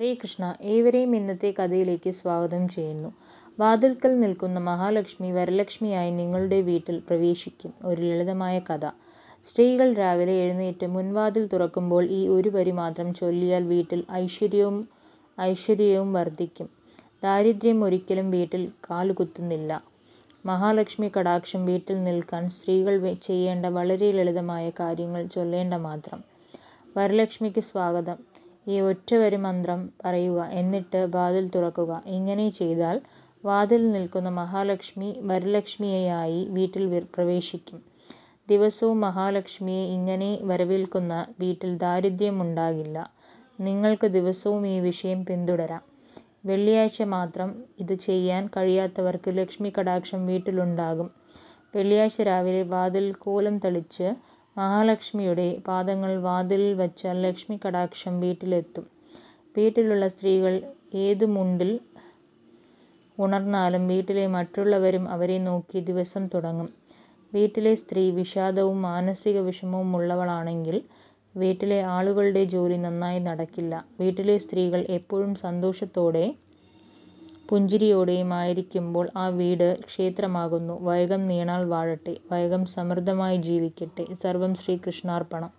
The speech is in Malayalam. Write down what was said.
ഹരേ കൃഷ്ണ ഏവരെയും ഇന്നത്തെ കഥയിലേക്ക് സ്വാഗതം ചെയ്യുന്നു വാതിൽക്കൽ നിൽക്കുന്ന മഹാലക്ഷ്മി വരലക്ഷ്മിയായി നിങ്ങളുടെ വീട്ടിൽ പ്രവേശിക്കും ഒരു ലളിതമായ കഥ സ്ത്രീകൾ രാവിലെ എഴുന്നേറ്റ് മുൻവാതിൽ തുറക്കുമ്പോൾ ഈ ഒരു വരി മാത്രം ചൊല്ലിയാൽ വീട്ടിൽ ഐശ്വര്യവും ഐശ്വര്യവും വർദ്ധിക്കും ദാരിദ്ര്യം ഒരിക്കലും വീട്ടിൽ കാലുകുത്തുന്നില്ല മഹാലക്ഷ്മി കടാക്ഷം വീട്ടിൽ നിൽക്കാൻ സ്ത്രീകൾ ചെയ്യേണ്ട വളരെ ലളിതമായ കാര്യങ്ങൾ ചൊല്ലേണ്ട മാത്രം വരലക്ഷ്മിക്ക് സ്വാഗതം ഈ ഒറ്റ വരി മന്ത്രം പറയുക എന്നിട്ട് വാതിൽ തുറക്കുക. ഇങ്ങനെ ചെയ്താൽ വാതിൽ നിൽക്കുന്ന മഹാലക്ഷ്മി വരലക്ഷ്മിയായി വീട്ടിൽ പ്രവേശിക്കും. ദിവസവും മഹാലക്ഷ്മിയെ ഇങ്ങനെ വരവേൽക്കുന്ന വീട്ടിൽ ദാരിദ്ര്യം ഉണ്ടാകില്ല. നിങ്ങൾക്ക് ദിവസവും ഈ വിഷയം പിന്തുടരാം. വെള്ളിയാഴ്ച മാത്രം ഇത് ചെയ്യാൻ കഴിയാത്തവർക്ക് ലക്ഷ്മി കടാക്ഷം വീട്ടിലുണ്ടാകും. വെള്ളിയാഴ്ച രാവിലെ വാതിൽ കോലം തളിച്ച് മഹാലക്ഷ്മിയുടെ പാദങ്ങൾ വാതിലിൽ വച്ചാൽ ലക്ഷ്മി കടാക്ഷം വീട്ടിലെത്തും. വീട്ടിലുള്ള സ്ത്രീകൾ ഏതു മുണ്ടിൽ ഉണർന്നാലും വീട്ടിലെ മറ്റുള്ളവരും അവരെ നോക്കി ദിവസം തുടങ്ങും. വീട്ടിലെ സ്ത്രീ വിഷാദവും മാനസിക വിഷമവും ഉള്ളവളാണെങ്കിൽ വീട്ടിലെ ആളുകളുടെ ജോലി നന്നായി നടക്കില്ല. വീട്ടിലെ സ്ത്രീകൾ എപ്പോഴും സന്തോഷത്തോടെ പുഞ്ചിരിയോടെയുമായിരിക്കുമ്പോൾ ആ വീട് ക്ഷേത്രമാകുന്നു. വൈകം നീണാൾ വാഴട്ടെ. വൈകം സമൃദ്ധമായി ജീവിക്കട്ടെ. സർവം ശ്രീകൃഷ്ണാർപ്പണം.